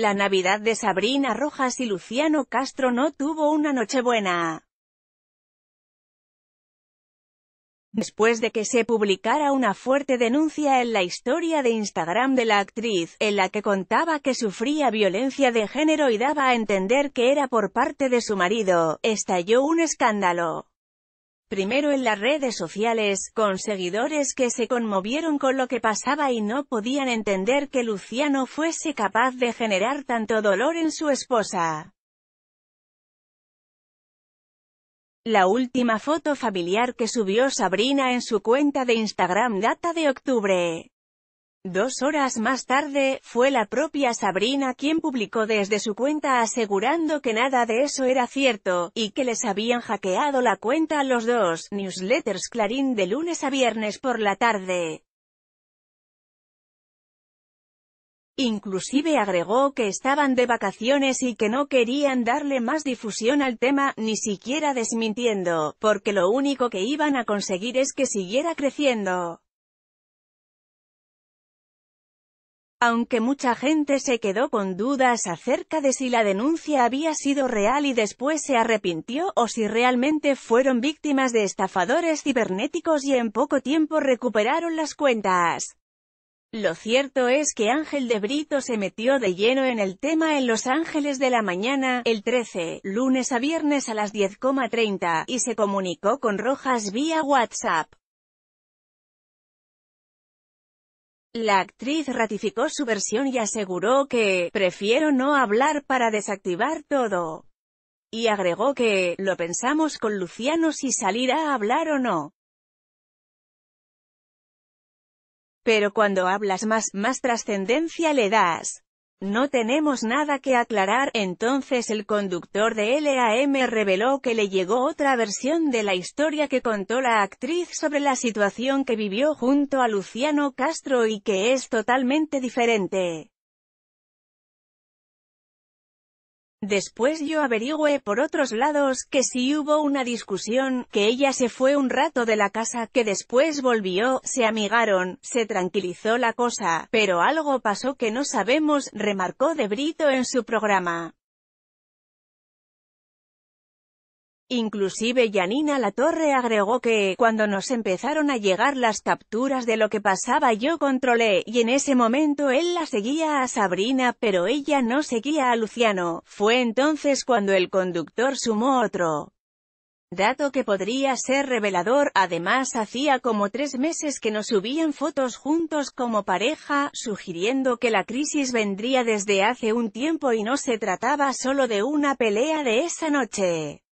La Navidad de Sabrina Rojas y Luciano Castro no tuvo una noche buena. Después de que se publicara una fuerte denuncia en la historia de Instagram de la actriz, en la que contaba que sufría violencia de género y daba a entender que era por parte de su marido, estalló un escándalo primero en las redes sociales, con seguidores que se conmovieron con lo que pasaba y no podían entender que Luciano fuese capaz de generar tanto dolor en su esposa. La última foto familiar que subió Sabrina en su cuenta de Instagram data de octubre. Dos horas más tarde, fue la propia Sabrina quien publicó desde su cuenta asegurando que nada de eso era cierto, y que les habían hackeado la cuenta a los dos newsletters Clarín de lunes a viernes por la tarde. Inclusive agregó que estaban de vacaciones y que no querían darle más difusión al tema, ni siquiera desmintiendo, porque lo único que iban a conseguir es que siguiera creciendo. Aunque mucha gente se quedó con dudas acerca de si la denuncia había sido real y después se arrepintió o si realmente fueron víctimas de estafadores cibernéticos y en poco tiempo recuperaron las cuentas. Lo cierto es que Ángel de Brito se metió de lleno en el tema en Los Ángeles de la mañana, el 13, lunes a viernes a las 10,30, y se comunicó con Rojas vía WhatsApp. La actriz ratificó su versión y aseguró que, prefiero no hablar para desactivar todo. Y agregó que, lo pensamos con Luciano si salirá a hablar o no. Pero cuando hablas más, más trascendencia le das. No tenemos nada que aclarar, entonces el conductor de LAM reveló que le llegó otra versión de la historia que contó la actriz sobre la situación que vivió junto a Luciano Castro y que es totalmente diferente. Después yo averigüé por otros lados que si hubo una discusión, que ella se fue un rato de la casa, que después volvió, se amigaron, se tranquilizó la cosa, pero algo pasó que no sabemos, remarcó De Brito en su programa. Inclusive Yanina Latorre agregó que, cuando nos empezaron a llegar las capturas de lo que pasaba yo controlé, y en ese momento él la seguía a Sabrina, pero ella no seguía a Luciano. Fue entonces cuando el conductor sumó otro dato que podría ser revelador, además hacía como tres meses que nos subían fotos juntos como pareja, sugiriendo que la crisis vendría desde hace un tiempo y no se trataba solo de una pelea de esa noche.